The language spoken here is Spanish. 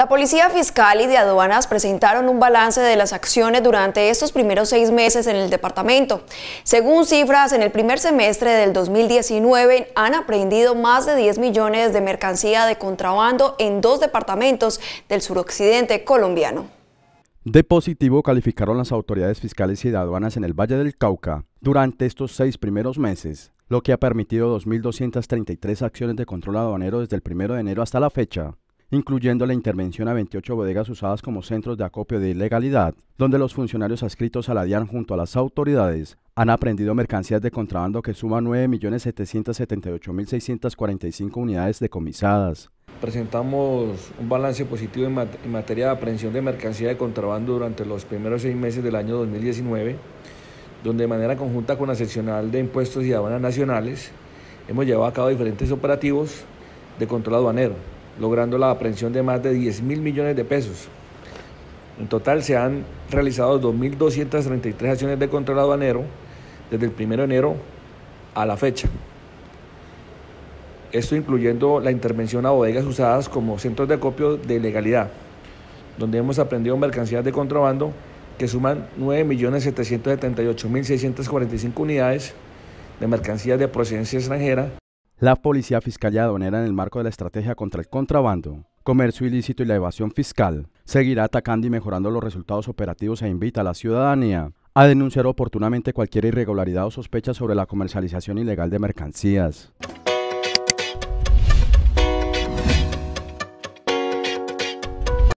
La Policía Fiscal y de Aduanas presentaron un balance de las acciones durante estos primeros seis meses en el departamento. Según cifras, en el primer semestre del 2019 han aprehendido más de 10 millones de mercancía de contrabando en dos departamentos del suroccidente colombiano. De positivo calificaron las autoridades fiscales y de aduanas en el Valle del Cauca durante estos seis primeros meses, lo que ha permitido 2.233 acciones de control aduanero desde el 1 de enero hasta la fecha, incluyendo la intervención a 28 bodegas usadas como centros de acopio de ilegalidad, donde los funcionarios adscritos a la DIAN junto a las autoridades han aprendido mercancías de contrabando que suman 9.778.645 unidades decomisadas. Presentamos un balance positivo en, materia de aprehensión de mercancía de contrabando durante los primeros seis meses del año 2019, donde de manera conjunta con la seccional de impuestos y aduanas nacionales hemos llevado a cabo diferentes operativos de control aduanero, logrando la aprehensión de más de 10 mil millones de pesos. En total se han realizado 2.233 acciones de control aduanero desde el 1 de enero a la fecha. Esto incluyendo la intervención a bodegas usadas como centros de acopio de ilegalidad, donde hemos aprendido mercancías de contrabando que suman 9.778.645 unidades de mercancías de procedencia extranjera la policía, Fiscal y aduanera en el marco de la estrategia contra el contrabando, comercio ilícito y la evasión fiscal seguirá atacando y mejorando los resultados operativos e invita a la ciudadanía a denunciar oportunamente cualquier irregularidad o sospecha sobre la comercialización ilegal de mercancías.